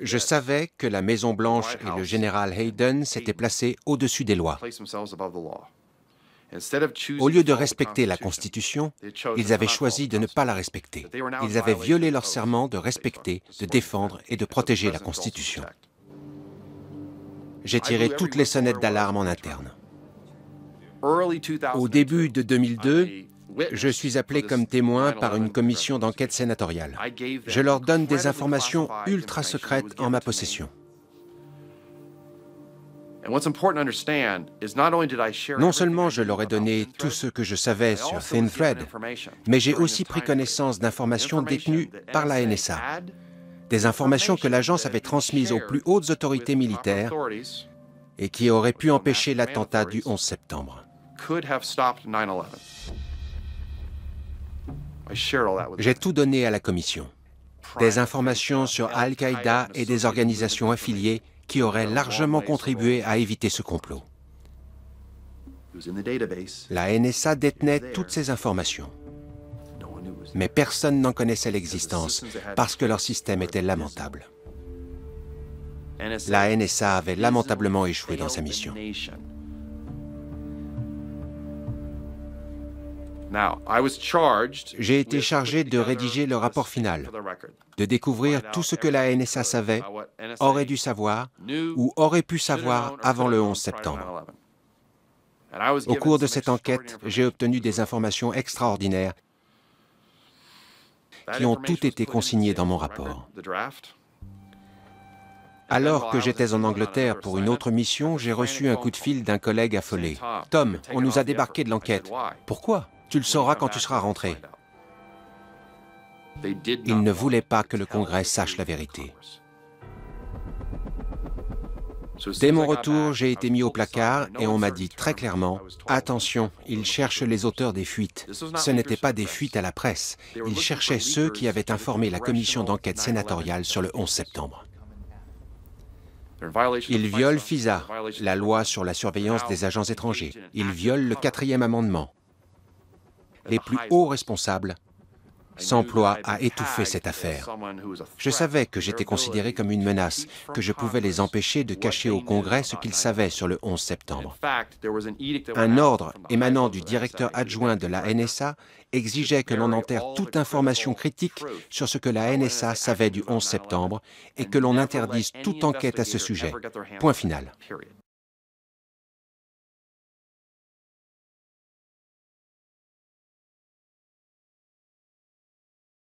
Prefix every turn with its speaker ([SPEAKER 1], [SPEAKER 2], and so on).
[SPEAKER 1] Je savais que la Maison-Blanche et le général Hayden s'étaient placés au-dessus des lois. Au lieu de respecter la Constitution, ils avaient choisi de ne pas la respecter. Ils avaient violé leur serment de respecter, de défendre et de protéger la Constitution. J'ai tiré toutes les sonnettes d'alarme en interne. Au début de 2002, je suis appelé comme témoin par une commission d'enquête sénatoriale. Je leur donne des informations ultra secrètes en ma possession. Non seulement je leur ai donné tout ce que je savais sur Thin Thread, mais j'ai aussi pris connaissance d'informations détenues par la NSA, des informations que l'agence avait transmises aux plus hautes autorités militaires et qui auraient pu empêcher l'attentat du 11 septembre. J'ai tout donné à la commission. Des informations sur Al-Qaïda et des organisations affiliées qui auraient largement contribué à éviter ce complot. La NSA détenait toutes ces informations. Mais personne n'en connaissait l'existence parce que leur système était lamentable. La NSA avait lamentablement échoué dans sa mission. J'ai été chargé de rédiger le rapport final, de découvrir tout ce que la NSA savait, aurait dû savoir ou aurait pu savoir avant le 11 septembre. Au cours de cette enquête, j'ai obtenu des informations extraordinaires qui ont toutes été consignées dans mon rapport. Alors que j'étais en Angleterre pour une autre mission, j'ai reçu un coup de fil d'un collègue affolé. Tom, on nous a débarqué de l'enquête. Pourquoi tu le sauras quand tu seras rentré. Ils ne voulaient pas que le Congrès sache la vérité. Dès mon retour, j'ai été mis au placard et on m'a dit très clairement, attention, ils cherchent les auteurs des fuites. Ce n'étaient pas des fuites à la presse, ils cherchaient ceux qui avaient informé la commission d'enquête sénatoriale sur le 11 septembre. Ils violent FISA, la loi sur la surveillance des agents étrangers. Ils violent le quatrième amendement les plus hauts responsables s'emploient à étouffer cette affaire. Je savais que j'étais considéré comme une menace, que je pouvais les empêcher de cacher au Congrès ce qu'ils savaient sur le 11 septembre. Un ordre émanant du directeur adjoint de la NSA exigeait que l'on enterre toute information critique sur ce que la NSA savait du 11 septembre et que l'on interdise toute enquête à ce sujet. Point final.